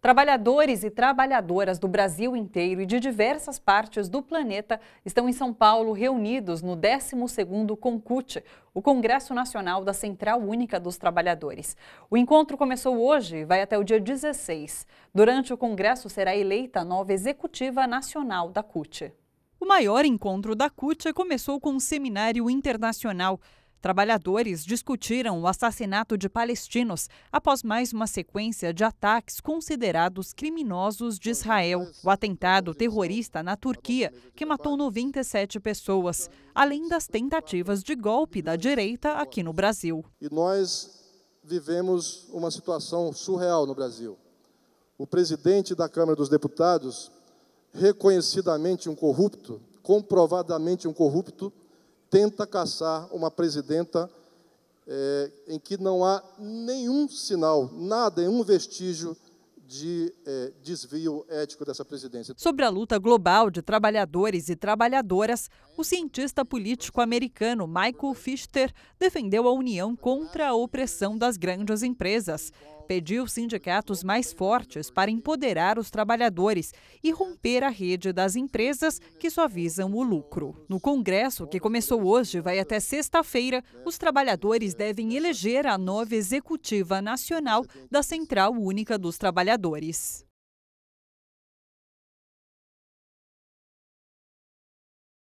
Trabalhadores e trabalhadoras do Brasil inteiro e de diversas partes do planeta estão em São Paulo reunidos no 12º CONCUT, o Congresso Nacional da Central Única dos Trabalhadores. O encontro começou hoje e vai até o dia 16. Durante o congresso será eleita a nova executiva nacional da CUT. O maior encontro da CUT começou com um seminário internacional Trabalhadores discutiram o assassinato de palestinos após mais uma sequência de ataques considerados criminosos de Israel. O atentado terrorista na Turquia, que matou 97 pessoas, além das tentativas de golpe da direita aqui no Brasil. E nós vivemos uma situação surreal no Brasil. O presidente da Câmara dos Deputados, reconhecidamente um corrupto, comprovadamente um corrupto, tenta caçar uma presidenta é, em que não há nenhum sinal, nada, nenhum vestígio de eh, desvio ético dessa presidência. Sobre a luta global de trabalhadores e trabalhadoras, o cientista político americano Michael Fichter defendeu a União contra a opressão das grandes empresas. Pediu sindicatos mais fortes para empoderar os trabalhadores e romper a rede das empresas que só visam o lucro. No Congresso, que começou hoje e vai até sexta-feira, os trabalhadores devem eleger a nova executiva nacional da Central Única dos Trabalhadores.